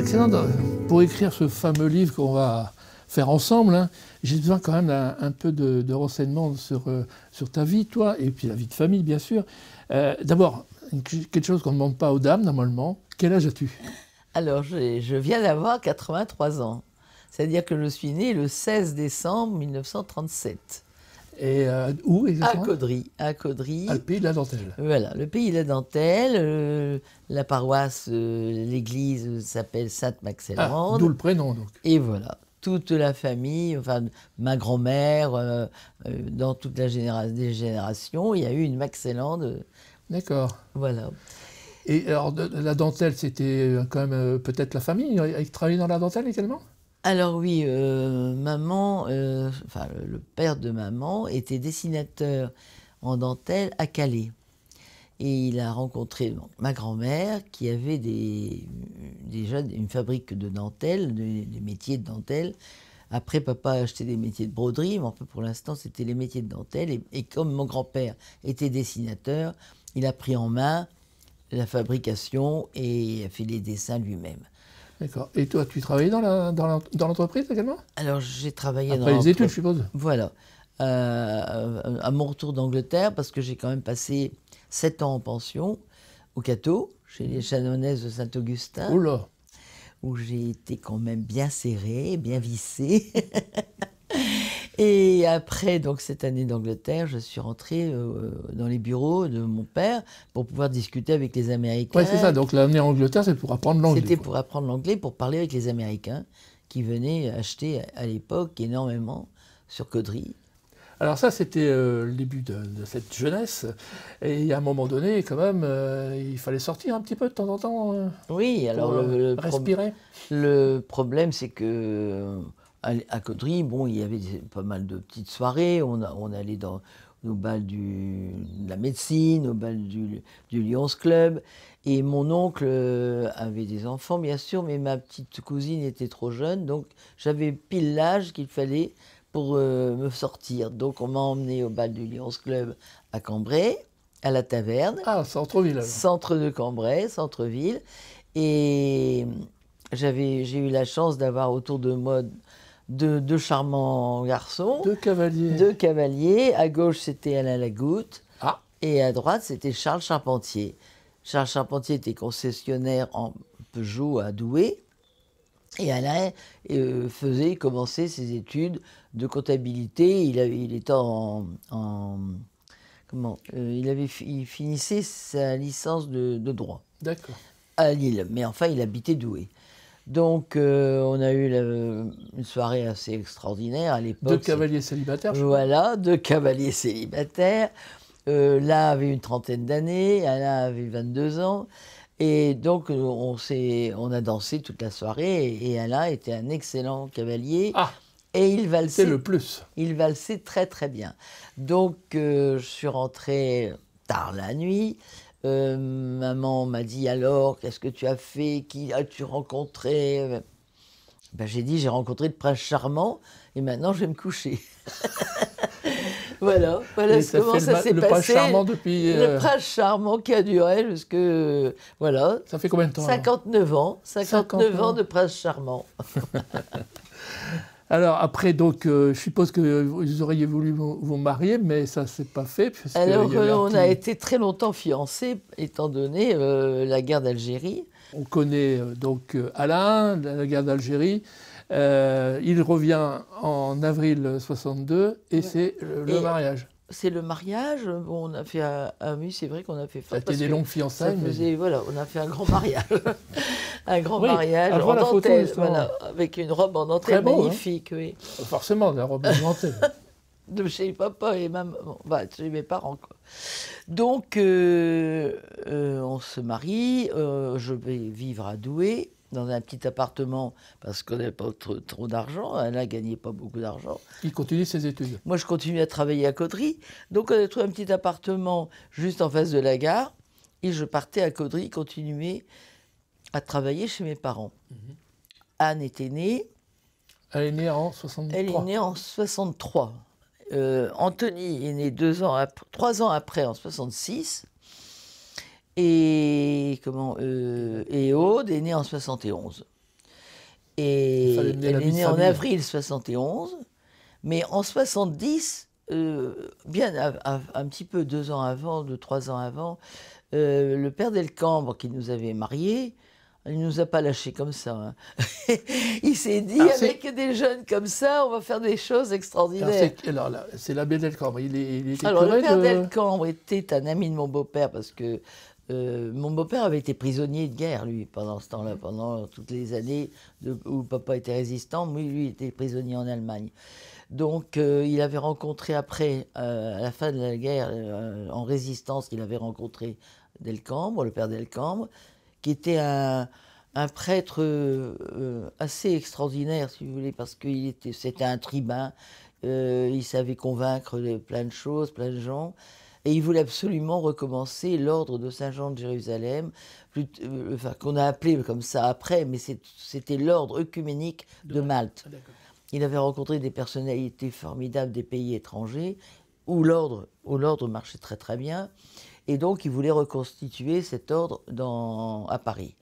Excellent. pour écrire ce fameux livre qu'on va faire ensemble, hein, j'ai besoin quand même d'un peu de, renseignements sur, euh, sur ta vie, toi, et puis la vie de famille, bien sûr. Euh, d'abord, quelque chose qu'on ne demande pas aux dames, normalement. Quel âge as-tu Alors, je viens d'avoir 83 ans. C'est-à-dire que je suis né le 16 décembre 1937. Et euh, où exactement À Caudry. À Caudry. À le pays de la dentelle. Voilà, le pays de la dentelle. Euh, la paroisse, euh, l'église s'appelle Sainte-Maxellande. Ah, D'où le prénom, donc. Et voilà. Toute la famille, enfin ma grand-mère, dans toute la génération, des générations, il y a eu une Maxellande. D'accord. Voilà. Et alors, la dentelle, c'était quand même peut-être la famille qui travaillait dans la dentelle également alors oui, euh, maman, euh, enfin le père de maman était dessinateur en dentelle à Calais. Et il a rencontré ma grand-mère qui avait déjà une fabrique de dentelle, des, métiers de dentelle. Après, papa a acheté des métiers de broderie, mais pour l'instant, c'était les métiers de dentelle. et comme mon grand-père était dessinateur, il a pris en main la fabrication et a fait les dessins lui-même. D'accord. Et toi, tu travailles dans, la, dans, l'entreprise également Alors, j'ai travaillé Après les études, je suppose. Voilà. Euh, à mon retour d'Angleterre, parce que j'ai quand même passé 7 ans en pension au Cateau, chez les Chanonnaises de Saint-Augustin. Oula Où j'ai été quand même bien serrée, bien vissée. Et après, donc, cette année d'Angleterre, je suis rentrée euh, dans les bureaux de mon père pour pouvoir discuter avec les Américains. Oui, c'est ça. Donc, l'année en Angleterre, c'est pour apprendre l'anglais. C'était pour apprendre l'anglais, pour parler avec les Américains qui venaient acheter à l'époque énormément sur Caudry. Alors ça, c'était euh, le début de, cette jeunesse. Et à un moment donné, quand même, euh, il fallait sortir un petit peu de temps en temps. oui, alors le, respirer. le problème, c'est que à Caudry, bon, il y avait pas mal de petites soirées. On, allait dans, au bal de la médecine, au bal du, du Lyons Club. Et mon oncle euh, avait des enfants, bien sûr, mais ma petite cousine était trop jeune. Donc j'avais pile l'âge qu'il fallait pour euh, me sortir. Donc on m'a emmené au bal du Lyons Club à Cambrai, à la taverne. Ah, centre-ville. Centre de Cambrai, centre-ville. Et j'ai eu la chance d'avoir autour de moi deux charmants garçons. Deux cavaliers. Deux cavaliers. À gauche, c'était Alain Lagoutte. Ah. Et à droite, c'était Charles Charpentier. Charles Charpentier était concessionnaire en Peugeot à Douai. Et Alain euh, faisait commencer ses études de comptabilité. Il, était en. comment euh, il, avait, finissait sa licence de, de droit. D'accord. À Lille. Mais enfin, il habitait Douai. Donc, euh, on a eu une soirée assez extraordinaire à l'époque. Deux cavaliers célibataires. Voilà, deux cavaliers célibataires. Euh, avait une trentaine d'années, Alain avait 22 ans. Et donc, on, a dansé toute la soirée et, Alain était un excellent cavalier. Ah, et il valsait. C'est le plus. Il valsait très, très bien. Donc, euh, je suis rentré tard la nuit. Euh, maman m'a dit alors, qu'est-ce que tu as fait Qui as-tu rencontré ben, J'ai dit, j'ai rencontré le prince charmant et maintenant je vais me coucher. voilà, comment ça s'est passé. Le prince charmant depuis. Le euh, prince charmant qui a duré jusque. voilà. Ça fait combien de temps 59 ans. 59, 59 ans de prince charmant. Alors après, donc, euh, je suppose que vous auriez voulu vous, marier, mais ça ne s'est pas fait. Alors on a été très longtemps fiancés, étant donné euh, la guerre d'Algérie. On connaît euh, donc Alain, la guerre d'Algérie. il revient en avril 62 et c'est le mariage c'est le mariage. on a fait ah, ah un, c'est vrai qu'on a fait. Ça a été des longues fiançailles. mais... Voilà, on a fait un grand mariage. Un grand mariage en dentelle, voilà, avec une robe en dentelle hein. magnifique. oui. Forcément, la robe en dentelle. de chez papa et maman, bah, chez mes parents. Quoi. Donc, euh, euh, on se marie, euh, je vais vivre à Douai, dans un petit appartement, parce qu'on n'avait pas trop, trop d'argent, elle hein, n'a gagné pas beaucoup d'argent. Il continue ses études Moi, je continue à travailler à Caudry. Donc, on a trouvé un petit appartement juste en face de la gare, et je partais à Caudry continuer à travailler chez mes parents. Mhm. Anne était née. Elle est née en 63. Elle est en euh, Anthony est né deux ans trois ans après, en 66. Et, comment, euh, Aude est née en 71. Et elle est née en avril 71. Mais en 70, euh, bien un petit peu deux ans avant, deux, trois ans avant, le père Delcambre, qui nous avait mariés, il ne nous a pas lâchés comme ça. Hein. il s'est dit, avec des jeunes comme ça, on va faire des choses extraordinaires. Alors, c'est l'abbé Delcambre. Il, était alors, le père Delcambre était un ami de mon beau-père parce que euh, mon beau-père avait été prisonnier de guerre, lui, pendant ce temps-là, mm. pendant toutes les années où papa était résistant. Mais lui, était prisonnier en Allemagne. Donc, euh, il avait rencontré après, euh, à la fin de la guerre, en résistance, il avait rencontré Delcambre, le père Delcambre qui était un, prêtre euh, assez extraordinaire, si vous voulez, parce qu'il était, c'était un tribun, euh, il savait convaincre plein de choses, plein de gens. Et il voulait absolument recommencer l'ordre de Saint-Jean de Jérusalem, euh, enfin, qu'on a appelé comme ça après, mais c'était l'ordre œcuménique de Malte. Ah, il avait rencontré des personnalités formidables des pays étrangers, où l'ordre marchait très très bien. Et donc, il voulait reconstituer cet ordre dans, à Paris.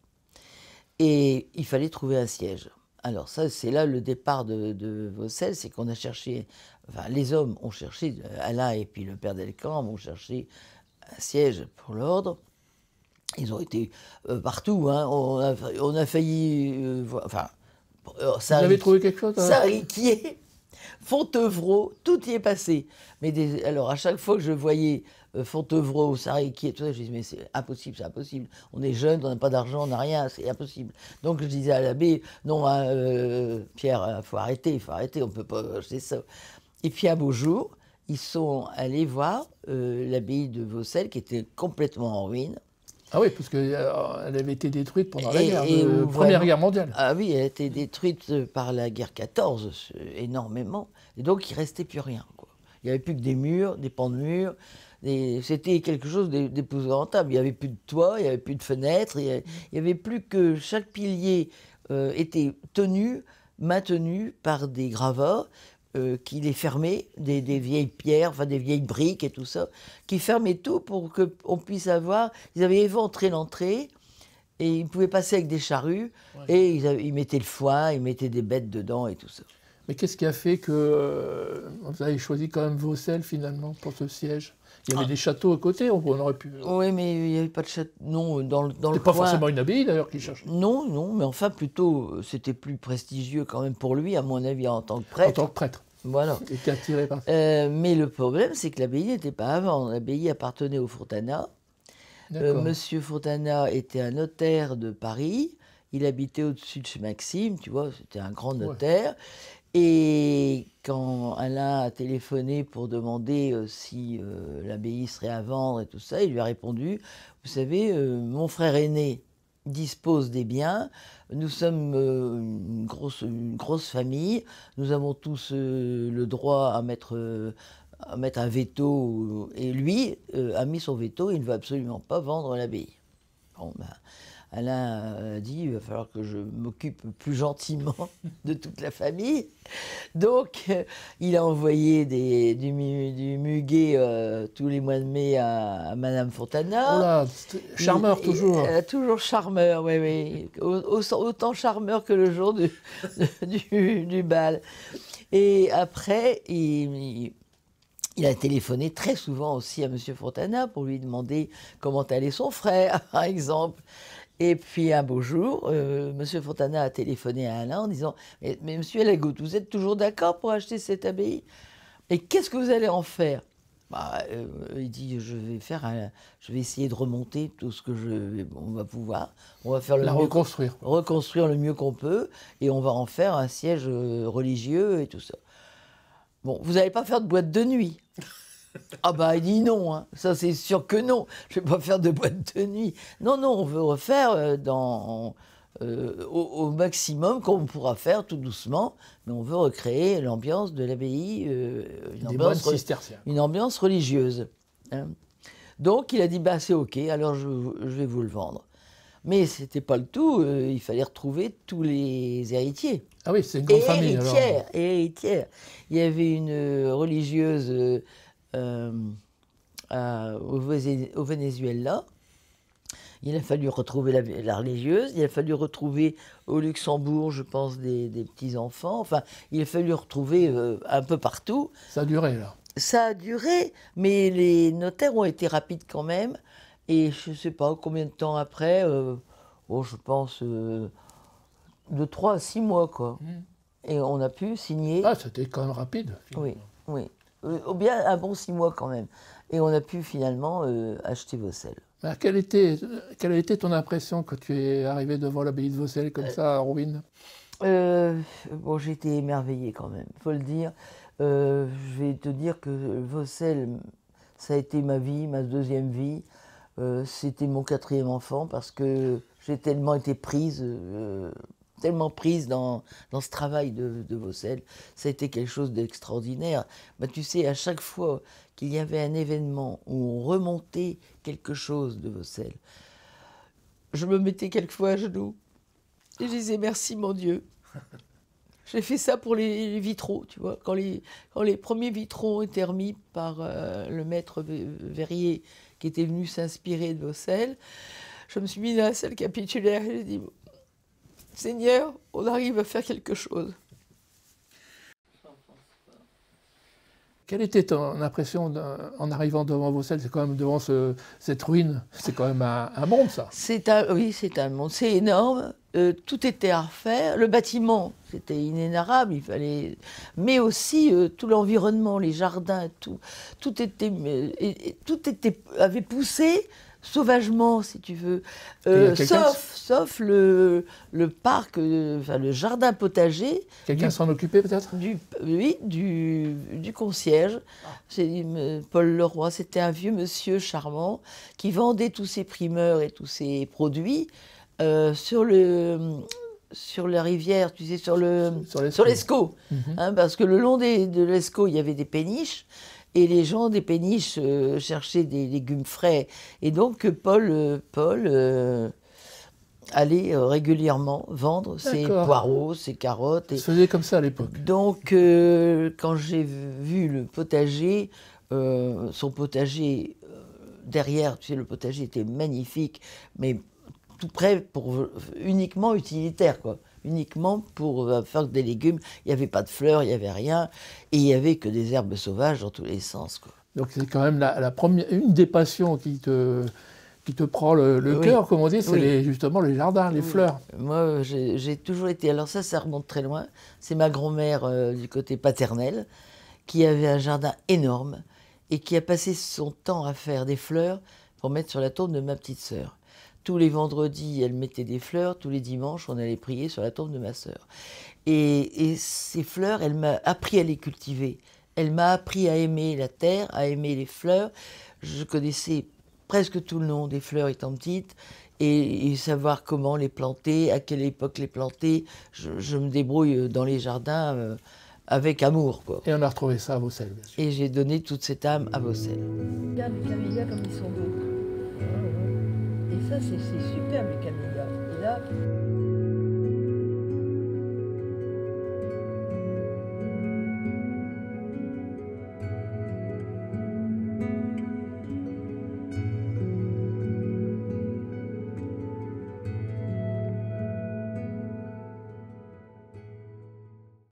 Et il fallait trouver un siège. Alors ça, c'est là le départ de, de Vaucelles, c'est qu'on a cherché, enfin les hommes ont cherché, Alain et puis le père d'Elcamp ont cherché un siège pour l'ordre. Ils ont été euh, partout, hein. on, a, failli... Euh, enfin, euh, Vous avez trouvé quelque chose hein Sarriquier, Fontevraud, tout y est passé. Mais alors à chaque fois que je voyais euh, Fontevraud, Sarriquet, tout ça. Je disais, mais c'est impossible, c'est impossible. On est jeunes, on n'a pas d'argent, on n'a rien, c'est impossible. Donc je disais à l'abbé, non, hein, euh, Pierre, il hein, faut arrêter, il faut arrêter, on ne peut pas c'est ça. Et puis un beau jour, ils sont allés voir euh, l'abbaye de Vaucelles, qui était complètement en ruine. Ah oui, parce qu'elle avait été détruite pendant la guerre, Première Guerre mondiale. Ah oui, elle a été détruite par la guerre 14, énormément. Et donc, il ne restait plus rien. Il n'y avait plus que des murs, des pans de murs. C'était quelque chose d'épouvantable. Il n'y avait plus de toit, il n'y avait plus de fenêtres, il n'y avait, plus que chaque pilier euh, était tenu, maintenu par des gravats euh, qui les fermaient, des, vieilles pierres, enfin des vieilles briques et tout ça, qui fermaient tout pour qu'on puisse avoir. Ils avaient éventré l'entrée et ils pouvaient passer avec des charrues et ils, mettaient le foie, ils mettaient des bêtes dedans et tout ça. Mais qu'est-ce qui a fait que euh, vous avez choisi quand même Vaucelles finalement pour ce siège il y avait ah. des châteaux à côté, on, aurait pu. Euh, oui, mais il n'y avait pas de château. Non, dans, le, dans le pas forcément une abbaye d'ailleurs qu'il cherchait. Non, non, mais enfin plutôt, euh, c'était plus prestigieux quand même pour lui, à mon avis, en tant que prêtre. En tant que prêtre. Voilà. Il était attiré par ça. Euh, mais le problème, c'est que l'abbaye n'était pas avant. L'abbaye appartenait au Fontana. D'accord. Monsieur Fontana était un notaire de Paris. Il habitait au-dessus de chez Maxime, tu vois, c'était un grand notaire. Et quand Alain a téléphoné pour demander euh, si euh, l'abbaye serait à vendre et tout ça, il lui a répondu, vous savez, euh, mon frère aîné dispose des biens, nous sommes une grosse, une, grosse, famille, nous avons tous le droit à mettre, à mettre un veto, et lui a mis son veto, il ne veut absolument pas vendre l'abbaye. Ben, Alain a euh, dit il va falloir que je m'occupe plus gentiment de toute la famille. Donc, euh, il a envoyé des, du, muguet euh, tous les mois de mai à, Madame Fontana. Oh charmeur toujours. toujours charmeur, oui, oui. autant charmeur que le jour du, bal. Et après, il, a téléphoné très souvent aussi à Monsieur Fontana pour lui demander comment allait son frère, par exemple. Et puis un beau jour, euh, M. Fontana a téléphoné à Alain en disant Mais, mais Monsieur vous êtes toujours d'accord pour acheter cette abbaye Et qu'est-ce que vous allez en faire bah, euh, Il dit Je vais faire, je vais essayer de remonter tout ce que je, on va pouvoir. On va faire le la reconstruire. Reconstruire le mieux qu'on peut et on va en faire un siège euh, religieux et tout ça. Bon, vous n'allez pas faire de boîte de nuit. Ah bah il dit non, hein. ça c'est sûr que non. Je vais pas faire de boîte de nuit. Non, non, on veut refaire euh, dans, euh, au, maximum qu'on pourra faire tout doucement, mais on veut recréer l'ambiance de l'abbaye, euh, une, ambiance, religieuse. Hein. Donc il a dit bah c'est ok, alors je, vais vous le vendre. Mais c'était pas le tout, il fallait retrouver tous les héritiers. Ah oui, c'est une grande famille. Héritière, alors. Il y avait une religieuse euh, euh, au, Venezuela. Il a fallu retrouver la, religieuse, il a fallu retrouver au Luxembourg, je pense, des, petits-enfants. Enfin, il a fallu retrouver euh, un peu partout. Ça a duré, là Ça a duré, mais les notaires ont été rapides quand même. Et je ne sais pas combien de temps après, oh, je pense de 3 à 6 mois, quoi. Mmh. Et on a pu signer. Ah, c'était quand même rapide. Oui, oui ou bien un bon six mois quand même. Et on a pu finalement euh, acheter Vaucelles. Ah, quelle, était, euh, quelle a été ton impression quand tu es arrivé devant l'abbaye de Vaucelles comme ça, à Rouen euh, Bon, j'ai été émerveillée quand même, faut le dire. je vais te dire que Vaucelles, ça a été ma vie, ma deuxième vie. C'était mon quatrième enfant parce que j'ai tellement été prise tellement prise dans, ce travail de, de Vaucel. Ça a été quelque chose d'extraordinaire. Bah, tu sais, à chaque fois qu'il y avait un événement où on remontait quelque chose de Vaucelles, je me mettais quelquefois à genoux et je disais merci, mon Dieu. J'ai fait ça pour les, vitraux, tu vois. Quand les, quand les premiers vitraux ont remis par euh, le maître Verrier, qui était venu s'inspirer de Vaucelles, je me suis mis dans la salle capitulaire et j'ai dit Seigneur, on arrive à faire quelque chose. Quelle était ton impression en arrivant devant Vaucelles C'est quand même devant cette ruine, c'est quand même un, monde, ça. C'est un, oui, c'est un monde, c'est énorme. Euh, tout était à faire. Le bâtiment, c'était inénarrable. Il fallait, mais aussi euh, tout l'environnement, les jardins, tout, tout était, tout était avait poussé sauvagement, si tu veux. Euh, sauf, sauf le, parc, euh, enfin, le jardin potager. Quelqu'un s'en occupait peut-être Oui, du, du concierge. Ah. C'est Paul Leroy, c'était un vieux monsieur charmant qui vendait tous ses primeurs et tous ses produits euh, sur le sur la rivière, tu sais, sur le sur l'Escaut, mhm. hein, parce que le long des, de l'Escaut, il y avait des péniches et les gens des péniches euh, cherchaient des légumes frais. Et donc Paul, euh, Paul euh, allait régulièrement vendre ses poireaux, ses carottes. Et... faisait comme ça à l'époque. Donc quand j'ai vu le potager, son potager derrière, tu sais, le potager était magnifique, mais tout près, pour uniquement utilitaire quoi uniquement pour euh, faire des légumes. Il n'y avait pas de fleurs, il n'y avait rien. Et il n'y avait que des herbes sauvages dans tous les sens. Donc c'est quand même la, première, une des passions qui te, qui te prend le, cœur, comme on dit, c'est justement les jardins, les fleurs. Moi, j'ai toujours été. Alors ça, ça remonte très loin. C'est ma grand-mère euh, du côté paternel qui avait un jardin énorme et qui a passé son temps à faire des fleurs pour mettre sur la tombe de ma petite sœur. Tous les vendredis, elle mettait des fleurs. Tous les dimanches, on allait prier sur la tombe de ma sœur. Et, ces fleurs, elle m'a appris à les cultiver. Elle m'a appris à aimer la terre, à aimer les fleurs. Je connaissais presque tout le nom des fleurs étant petite et, savoir comment les planter, à quelle époque les planter. Je, me débrouille dans les jardins euh, avec amour. Et on a retrouvé ça à Vaucelles, Et j'ai donné toute cette âme à Vaucelles. Regarde, comme ils sont beaux. Et ça, c'est superbe, le Canada.